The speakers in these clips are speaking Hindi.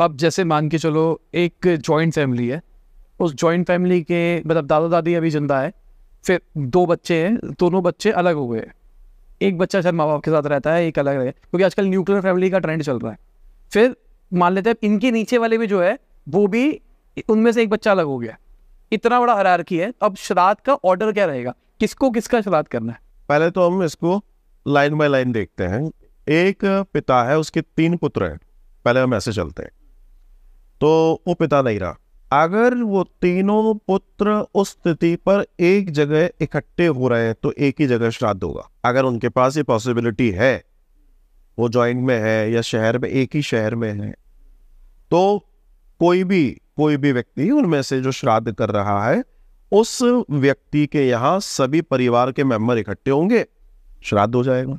अब जैसे मान के चलो एक जॉइंट फैमिली है उस जॉइंट फैमिली के मतलब दादा दादी अभी जिंदा है फिर दो बच्चे हैं दोनों बच्चे अलग हो गए हैं एक बच्चा शायद माँ बाप के साथ रहता है एक अलग है क्योंकि आजकल न्यूक्लियर फैमिली का ट्रेंड चल रहा है फिर मान लेते हैं इनके नीचे वाले भी जो है वो भी उनमें से एक बच्चा अलग हो गया इतना बड़ा हरारकी है अब श्राद्ध का ऑर्डर क्या रहेगा किसको किसका श्राद्ध करना है पहले तो हम इसको लाइन बाय लाइन देखते हैं एक पिता है उसके तीन पुत्र हैं पहले हम ऐसे चलते हैं तो वो पिता नहीं रहा अगर वो तीनों पुत्र उस स्थिति पर एक जगह इकट्ठे हो रहे हैं तो एक ही जगह श्राद्ध होगा अगर उनके पास ये पॉसिबिलिटी है वो जॉइंट में है या शहर में एक ही शहर में है तो कोई भी कोई भी व्यक्ति उनमें से जो श्राद्ध कर रहा है उस व्यक्ति के यहां सभी परिवार के मेंबर इकट्ठे होंगे श्राद्ध हो जाएगा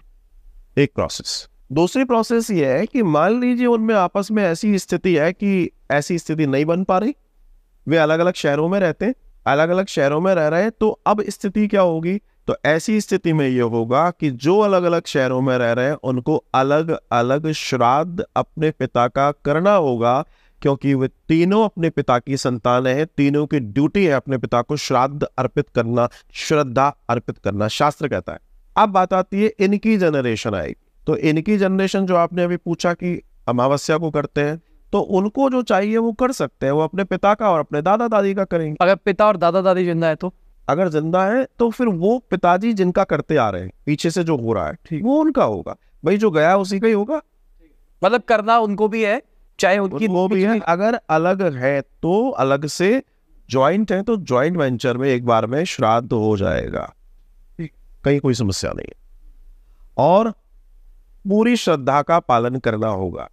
एक प्रोसेस दूसरी प्रोसेस ये है कि मान लीजिए उनमें आपस में ऐसी स्थिति है कि ऐसी स्थिति नहीं बन पा रही वे अलग अलग शहरों में रहते अलग अलग शहरों में रह रहे हैं तो अब स्थिति क्या होगी तो ऐसी स्थिति में यह होगा कि जो अलग अलग शहरों में रह रहे हैं उनको अलग अलग श्राद्ध अपने पिता का करना होगा क्योंकि वे तीनों अपने पिता की संतान है तीनों की ड्यूटी है अपने पिता को श्राद्ध अर्पित करना श्रद्धा अर्पित करना शास्त्र कहता है अब बात आती है इनकी जनरेशन आएगी तो इनकी जनरेशन जो आपने अभी पूछा कि अमावस्या को करते हैं तो उनको जो चाहिए वो कर सकते हैं वो अपने पिता का और अपने दादा दादी का करेंगे अगर पिता और दादा दादी जिंदा है तो अगर जिंदा है तो फिर वो पिताजी जिनका करते आ रहे हैं पीछे से जो हो रहा है वो उनका होगा भाई जो गया उसी का ही होगा मतलब करना उनको भी है चाहे उनकी वो भी है अगर अलग है तो अलग से ज्वाइंट है तो ज्वाइंट वेंचर में एक बार में श्राद्ध हो जाएगा कहीं कोई समस्या नहीं है और पूरी श्रद्धा का पालन करना होगा